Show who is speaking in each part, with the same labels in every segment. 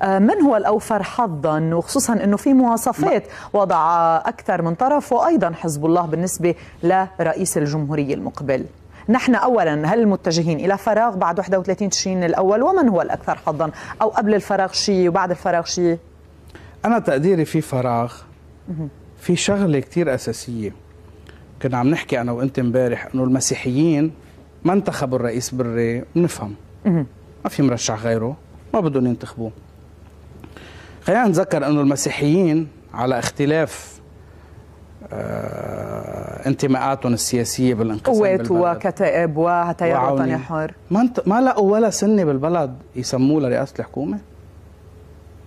Speaker 1: آه، من هو الأوفر حظا وخصوصا أنه في مواصفات وضع أكثر من طرف وأيضا حزب الله بالنسبة لرئيس الجمهورية المقبل نحن اولا هل متجهين الى فراغ بعد 31 تشرين الاول ومن هو الاكثر حظا او قبل الفراغ شيء وبعد الفراغ شيء
Speaker 2: انا تقديري في فراغ في شغله كثير اساسيه كنا عم نحكي انا وانت امبارح انه المسيحيين ما انتخبوا الرئيس بري بنفهم
Speaker 1: ما
Speaker 2: في مرشح غيره ما بدهم ينتخبوه خلينا نتذكر أنه المسيحيين على اختلاف آه انتماءاتهم السياسية بالانقسام قوات وكتائب وتيار وطني حر ما, ما لقوا ولا سنة بالبلد يسموه لرئاسة الحكومة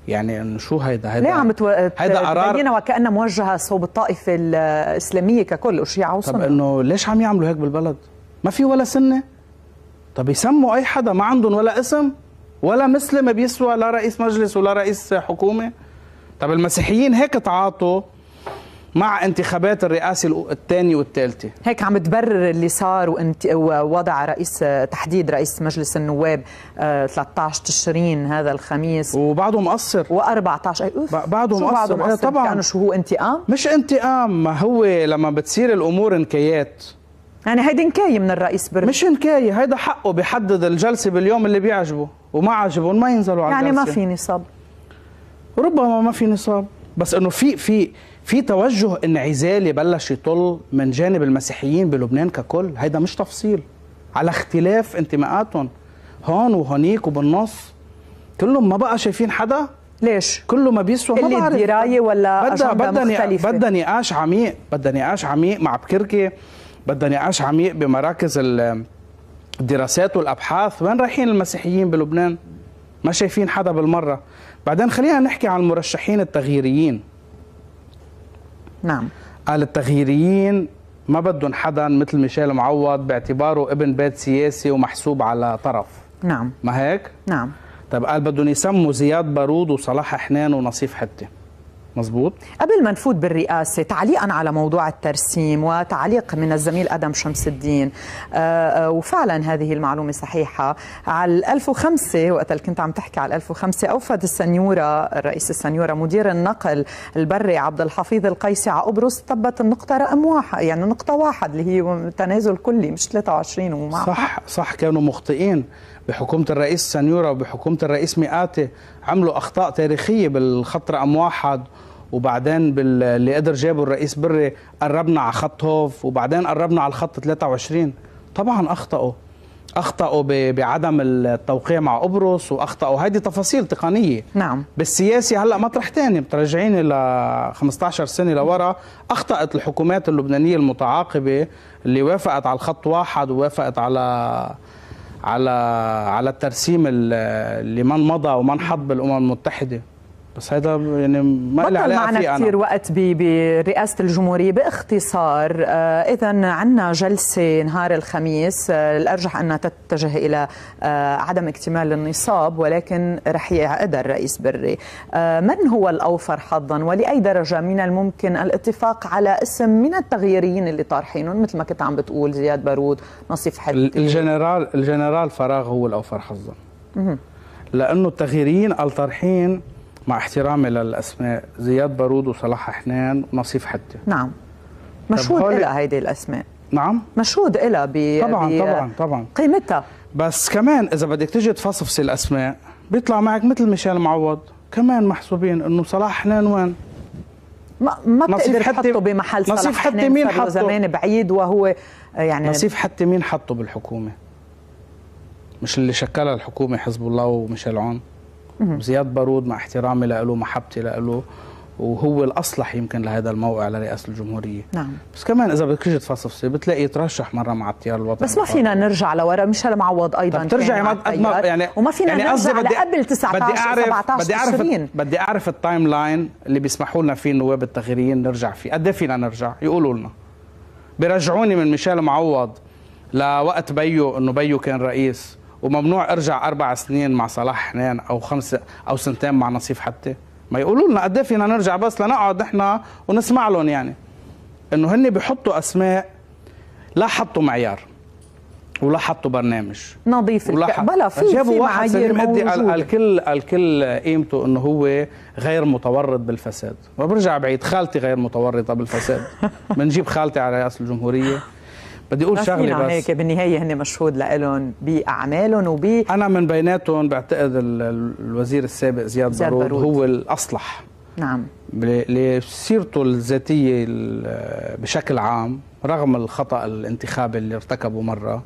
Speaker 2: يعني انه شو هيدا هيدا ليه عم تو... هيدا قرار
Speaker 1: وكانها موجهه
Speaker 2: صوب الطائفه
Speaker 1: الاسلاميه ككل وشيعة
Speaker 2: وسنه طب انه ليش عم يعملوا هيك بالبلد؟ ما في ولا سنه؟ طب يسموا اي حدا ما عندهم ولا اسم؟ ولا مثل ما بيسوى لا رئيس مجلس ولا رئيس حكومه طب المسيحيين هيك تعاطوا مع انتخابات الرئاسة الثانية والثالثة
Speaker 1: هيك عم تبرر اللي صار وانت ووضع رئيس تحديد رئيس مجلس النواب 13 آه، تشرين هذا الخميس وبعضه مقصر و14 اوف بعضه مقصر, بعضه مقصر. إيه، طبعا كانوا شو هو انتقام
Speaker 2: مش انتقام ما هو لما بتصير الامور انكيات يعني هيدي نكاية من الرئيس بيرلي مش نكاية هيدا حقه بيحدد الجلسة باليوم اللي بيعجبه وما عجبهم ما ينزلوا على يعني الجلسة. ما في نصاب ربما ما في نصاب بس انه في في في توجه انعزالي بلش يطل من جانب المسيحيين بلبنان ككل هيدا مش تفصيل على اختلاف انتماءاتهم هون وهونيك وبالنص كلهم ما بقى شايفين حدا ليش؟ كله ما بيسوى ما بعرف درايه
Speaker 1: ولا بدها
Speaker 2: بدها نقاش عميق بدها نقاش عميق مع بكركي بدها نقاش عميق بمراكز الدراسات والابحاث وين رايحين المسيحيين بلبنان ما شايفين حدا بالمره بعدين خلينا نحكي عن المرشحين التغييريين نعم قال التغييريين ما بدهم حدا مثل ميشيل معوض باعتباره ابن بيت سياسي ومحسوب على طرف نعم ما هيك؟ نعم طب قال بدهم يسموا زياد بارود وصلاح حنان ونصيف حته مزبوط قبل ما نفوت بالرئاسة
Speaker 1: تعليقا على موضوع الترسيم وتعليق من الزميل أدم شمس الدين آه، آه، وفعلا هذه المعلومة صحيحة على 1005 وقت اللي كنت عم تحكي على 1005 أوفد السنيورة الرئيس السنيورة مدير النقل البري عبد الحفيظ القيسي على قبرص ثبت النقطة رقم واحد يعني نقطة واحد اللي هي تنازل كلي مش 23
Speaker 2: ومع صح صح كانوا مخطئين بحكومه الرئيس سانيورا وبحكومه الرئيس مئاتي عملوا اخطاء تاريخيه بالخط رقم واحد وبعدين باللي قدر جابه الرئيس بري قربنا على خط هوف وبعدين قربنا على الخط 23 طبعا اخطاوا اخطاوا بعدم التوقيع مع قبرص واخطاوا هيدي تفاصيل تقنيه نعم بالسياسي هلا مطرح ثاني بترجعيني ل 15 سنه لورا اخطات الحكومات اللبنانيه المتعاقبه اللي وافقت على الخط واحد ووافقت على على على الترسيم لمن مضى ومن حظ بالامم المتحده بس هذا يعني ما له علاقه معنا كثير أنا.
Speaker 1: وقت برئاسه الجمهوريه باختصار آه، اذا عندنا جلسه نهار الخميس آه، الارجح انها تتجه الى آه، عدم اكتمال النصاب ولكن رح يعقدها الرئيس بري من هو الاوفر حظا ولاي درجه من الممكن الاتفاق على اسم من التغييريين اللي طارحينهم مثل ما كنت عم بتقول زياد بارود
Speaker 2: نصيف حد الجنرال الجنرال فراغ هو الاوفر حظا لانه التغييريين الطرحين مع احترامي للأسماء زياد بارود وصلاح حنان ونصيف حتى نعم
Speaker 1: مشهود لها هيدي الأسماء نعم مشهود لها ب طبعا طبعا
Speaker 2: طبعا قيمتها بس كمان إذا بدك تيجي تفصفص الأسماء بيطلع معك مثل ميشيل معوض كمان محسوبين إنه صلاح حنان وين؟
Speaker 1: ما ما بتقدر تحطه بمحل صلاح نصيف حتى مين حطه زمان
Speaker 2: بعيد وهو آه، يعني نصيف حتى مين حطه بالحكومة؟ مش اللي شكلها الحكومة حزب الله وميشيل عون زياد بارود مع احترامي له محبتي له وهو الاصلح يمكن لهذا الموقع لرئاسه الجمهوريه نعم بس كمان اذا بدك تيجي تفصفصي بتلاقي ترشح مره مع التيار الوطني بس ما فينا
Speaker 1: نرجع لورا ميشيل معوض ايضا طب ترجعي ما يعني وما فينا يعني نرجع بدي قبل 19 بدي أعرف 17 بدي اعرف
Speaker 2: بدي اعرف التايم لاين اللي بيسمحوا لنا فيه النواب التغييريين نرجع فيه قد إيه فينا نرجع يقولوا لنا بيرجعوني من ميشيل معوض لوقت بيو انه بيو كان رئيس وممنوع ارجع اربع سنين مع صلاح حنان او خمسه او سنتين مع نصيف حتى ما يقولوا لنا قد إيه فينا نرجع بس لنقعد احنا ونسمع لهم يعني انه هن بيحطوا اسماء لا حطوا معيار ولا حطوا برنامج
Speaker 1: نظيف ولا حط... بلا في جابوا في واحد مدي
Speaker 2: الكل الكل قيمته انه هو غير متورط بالفساد وبرجع بعيد خالتي غير متورطه بالفساد بنجيب خالتي على رئاسه الجمهوريه بدي اقول شغله بس هيك بالنهايه هن مشهود لهم باعمالهم وب انا من بيناتهم بعتقد الوزير السابق زياد, زياد بارود, بارود هو الاصلح نعم لسيرته الذاتيه بشكل عام رغم الخطا الانتخابي اللي ارتكبه مره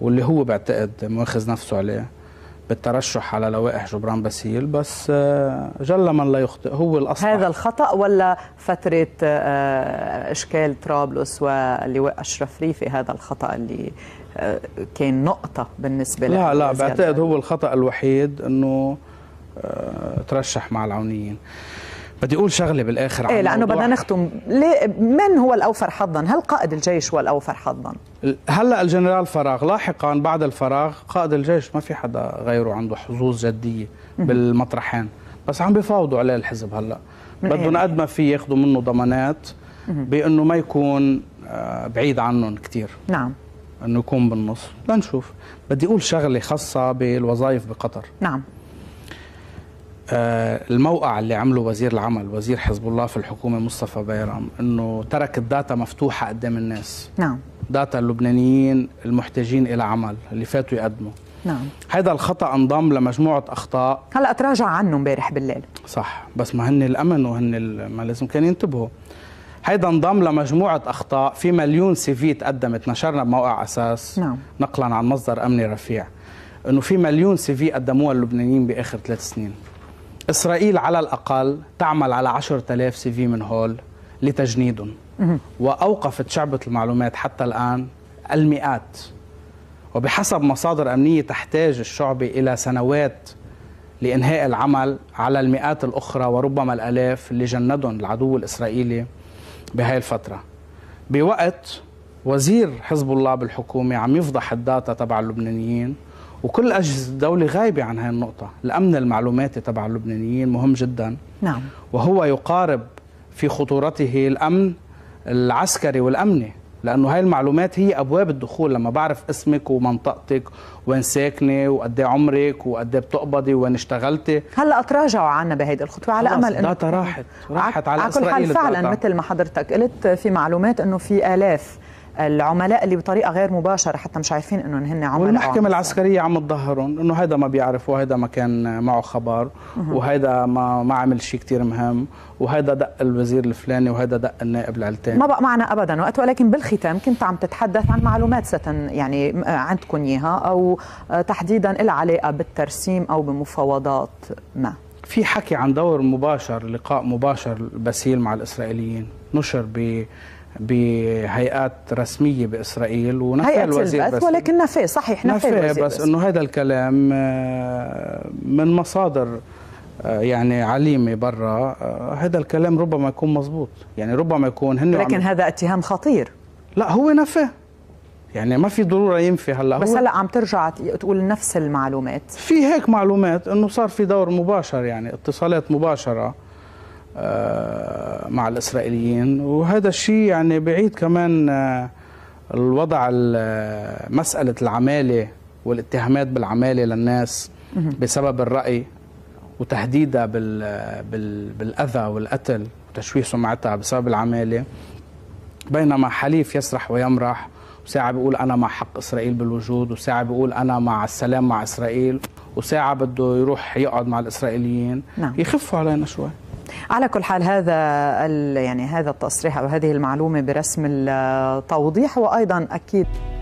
Speaker 2: واللي هو بعتقد مؤخذ نفسه عليه بالترشح على لوائح جبران باسيل بس آه، جل من لا يخطئ هو الاصح هذا الخطا ولا فتره
Speaker 1: آه، اشكال طرابلس واللواء اشرف ريفي هذا الخطا اللي آه، كان نقطه بالنسبه لا لا بعتقد
Speaker 2: هو الخطا الوحيد انه ترشح مع العونيين بدي اقول شغله بالاخر عن ايه لانه بدنا
Speaker 1: نختم ليه من هو الاوفر حظا هل قائد الجيش هو الاوفر حظا
Speaker 2: هلا الجنرال فراغ لاحقا بعد الفراغ قائد الجيش ما في حدا غيره عنده حظوظ جديه بالمطرحين بس عم بفاوضوا عليه الحزب هلا بدهم إيه؟ قد ما في ياخذوا منه ضمانات بانه ما يكون آه، بعيد عنهم كثير نعم انه يكون بالنص لنشوف بدي اقول شغله خاصه بالوظائف بقطر نعم آه، الموقع اللي عمله وزير العمل وزير حزب الله في الحكومه مصطفى بيرام انه ترك الداتا مفتوحه قدام الناس نعم داتا اللبنانيين المحتاجين الى عمل اللي فاتوا يقدموا نعم هذا الخطا انضم لمجموعه اخطاء
Speaker 1: هلا تراجع عنه امبارح بالليل
Speaker 2: صح بس ما هن الامن وهن ما لازم كان ينتبهوا هيدا انضم لمجموعة أخطاء في مليون سي في تقدمت نشرنا بموقع أساس نعم. نقلا عن مصدر أمني رفيع أنه في مليون سي في قدموها اللبنانيين بآخر ثلاث سنين إسرائيل على الأقل تعمل على 10000 سي في من هول لتجنيدهم وأوقفت شعبة المعلومات حتى الآن المئات وبحسب مصادر أمنية تحتاج الشعبة إلى سنوات لإنهاء العمل على المئات الأخرى وربما الآلاف اللي جندهم العدو الإسرائيلي بهاي الفترة بوقت وزير حزب الله بالحكومة عم يفضح الداتا تبع اللبنانيين وكل أجهزة الدولة غايبة عن هاي النقطة الأمن المعلوماتي تبع اللبنانيين مهم جدا نعم وهو يقارب في خطورته الأمن العسكري والأمني لأنه هاي المعلومات هي أبواب الدخول لما بعرف اسمك ومنطقتك وين ساكنة وقد إيه عمرك وقد إيه بتقبضي وين اشتغلتي
Speaker 1: هلا تراجعوا عنا بهيدي الخطوة على أمل إنه راحت
Speaker 2: راحت على, على كل حال فعلا مثل
Speaker 1: ما حضرتك قلت في معلومات إنه في آلاف العملاء اللي بطريقه غير مباشره حتى مش عارفين انه هن عملاء والمحكمه
Speaker 2: العسكريه عم تظهرهم انه هذا ما بيعرف وهذا ما كان معه خبر وهذا ما ما عمل شيء كثير مهم وهذا دق الوزير الفلاني وهذا دق النائب العلتاني ما بقى
Speaker 1: معنا ابدا وقت ولكن بالختام كنت عم تتحدث عن معلومات ستن يعني عندكم اياها او تحديدا لها علاقه بالترسيم او بمفاوضات
Speaker 2: ما في حكي عن دور مباشر لقاء مباشر باسيل مع الاسرائيليين نشر ب بهيئات رسمية بإسرائيل ونفى الوزير بس ولكن
Speaker 1: نفاه صحيح نفاه نفاه بس, بس أنه
Speaker 2: هذا الكلام آه، من مصادر آه، يعني عليمة برا آه، هذا الكلام ربما يكون مزبوط يعني ربما يكون هن لكن هذا اتهام خطير لا هو نفاه يعني ما في ضروره ينفي هلا بس هلا
Speaker 1: عم ترجع تقول نفس المعلومات في
Speaker 2: هيك معلومات انه صار في دور مباشر يعني اتصالات مباشره آه، مع الإسرائيليين وهذا الشيء يعني بعيد كمان آه، الوضع آه، مسألة العمالة والاتهامات بالعمالة للناس بسبب الرأي وتهديدها بال بال بالأذى والقتل وتشويه سمعتها بسبب العمالة بينما حليف يسرح ويمرح وساعة بيقول أنا مع حق إسرائيل بالوجود وساعة بيقول أنا مع السلام مع إسرائيل وساعة بده يروح يقعد مع الإسرائيليين نعم. يخفوا علينا شوي
Speaker 1: على كل حال هذا يعني هذا التصريح او هذه المعلومه برسم التوضيح وايضا اكيد